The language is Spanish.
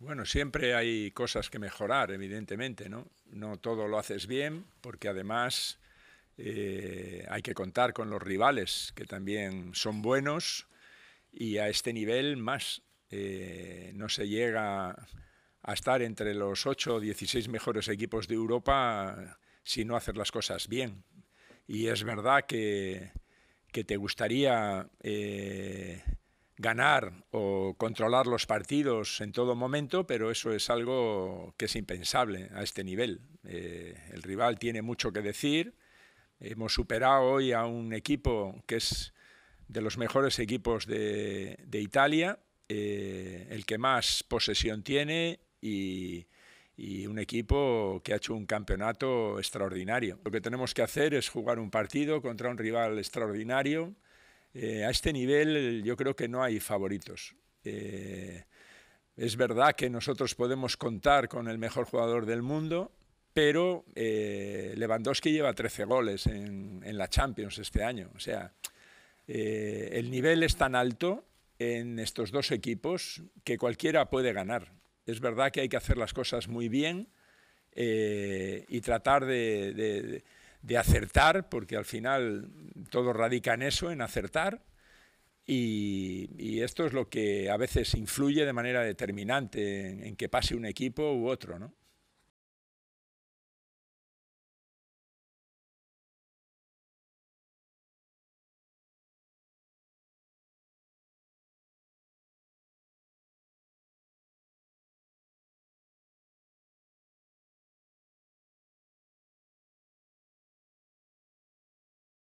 Bueno, siempre hay cosas que mejorar, evidentemente, ¿no? No todo lo haces bien, porque además eh, hay que contar con los rivales, que también son buenos, y a este nivel más. Eh, no se llega a estar entre los 8 o 16 mejores equipos de Europa si no hacer las cosas bien. Y es verdad que, te gustaría... Eh, ganar o controlar los partidos en todo momento, pero eso es algo que es impensable a este nivel. Eh, el rival tiene mucho que decir. Hemos superado hoy a un equipo que es de los mejores equipos de, Italia, eh, el que más posesión tiene y un equipo que ha hecho un campeonato extraordinario. Lo que tenemos que hacer es jugar un partido contra un rival extraordinario eh, a este nivel eh, yo creo que no hay favoritos. Eh, es verdad que nosotros podemos contar con el mejor jugador del mundo, pero Lewandowski lleva 13 goles en, la Champions este año. O sea, el nivel es tan alto en estos dos equipos que cualquiera puede ganar. Es verdad que hay que hacer las cosas muy bien y tratar de de acertar, porque al final todo radica en eso, en acertar. Y, esto es lo que a veces influye de manera determinante en, en que pase un equipo u otro, ¿no?